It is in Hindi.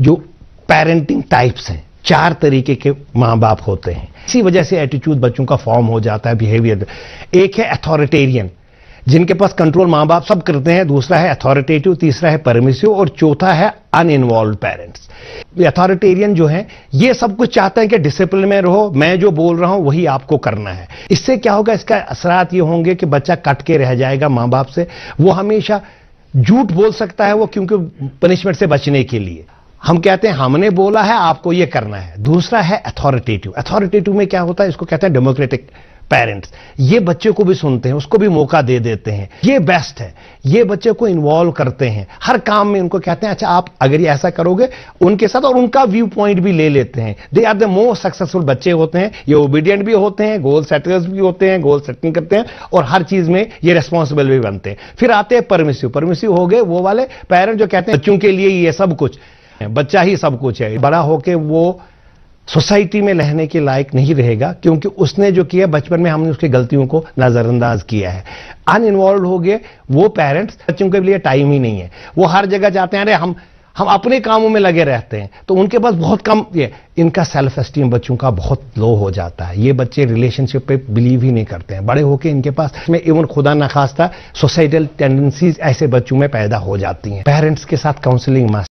जो पेरेंटिंग टाइप्स हैं चार तरीके के माँ बाप होते हैं इसी वजह से एटीट्यूड बच्चों का फॉर्म हो जाता है बिहेवियर एक है अथॉरिटेरियन जिनके पास कंट्रोल माँ बाप सब करते हैं दूसरा है अथॉरिटेटिव तीसरा है परमिशिव और चौथा है अनइन्वॉल्व पेरेंट्स अथॉरिटेरियन जो है ये सब कुछ चाहते हैं कि डिसिप्लिन में रहो मैं जो बोल रहा हूं वही आपको करना है इससे क्या होगा इसका असरात ये होंगे कि बच्चा कट के रह जाएगा माँ बाप से वो हमेशा झूठ बोल सकता है वो क्योंकि पनिशमेंट से बचने के लिए हम कहते हैं हमने बोला है आपको यह करना है दूसरा है अथॉरिटेटिव अथॉरिटेटिव में क्या होता है इसको कहते हैं डेमोक्रेटिक पेरेंट्स ये बच्चे को भी सुनते हैं उसको भी मौका दे देते हैं ये बेस्ट है ये बच्चे को इन्वॉल्व करते हैं हर काम में उनको कहते हैं अच्छा आप अगर ये ऐसा करोगे उनके साथ और उनका व्यू पॉइंट भी ले लेते हैं they are the most successful बच्चे होते हैं ये ओबीडियंट भी होते हैं गोल सेटर्स भी होते हैं गोल सेटिंग करते हैं और हर चीज में ये रेस्पॉन्सिबल भी बनते हैं फिर आते हैं परमिसिव परमिसिव हो गए वो वाले पेरेंट जो कहते हैं बच्चों के लिए ये सब कुछ बच्चा ही सब कुछ है बड़ा होके वो सोसाइटी में रहने के लायक नहीं रहेगा क्योंकि उसने जो किया बचपन में हमने उसकी गलतियों को नज़रअंदाज किया है अनइन्वॉल्व हो गए वो पेरेंट्स बच्चों के लिए टाइम ही नहीं है वो हर जगह जाते हैं अरे हम हम अपने कामों में लगे रहते हैं तो उनके पास बहुत कम ये इनका सेल्फ एस्टीम बच्चों का बहुत लो हो जाता है ये बच्चे रिलेशनशिप पे बिलीव ही नहीं करते हैं बड़े होके इनके पास में इवन खुदा ना सोसाइटल टेंडेंसीज ऐसे बच्चों में पैदा हो जाती हैं पेरेंट्स के साथ काउंसलिंग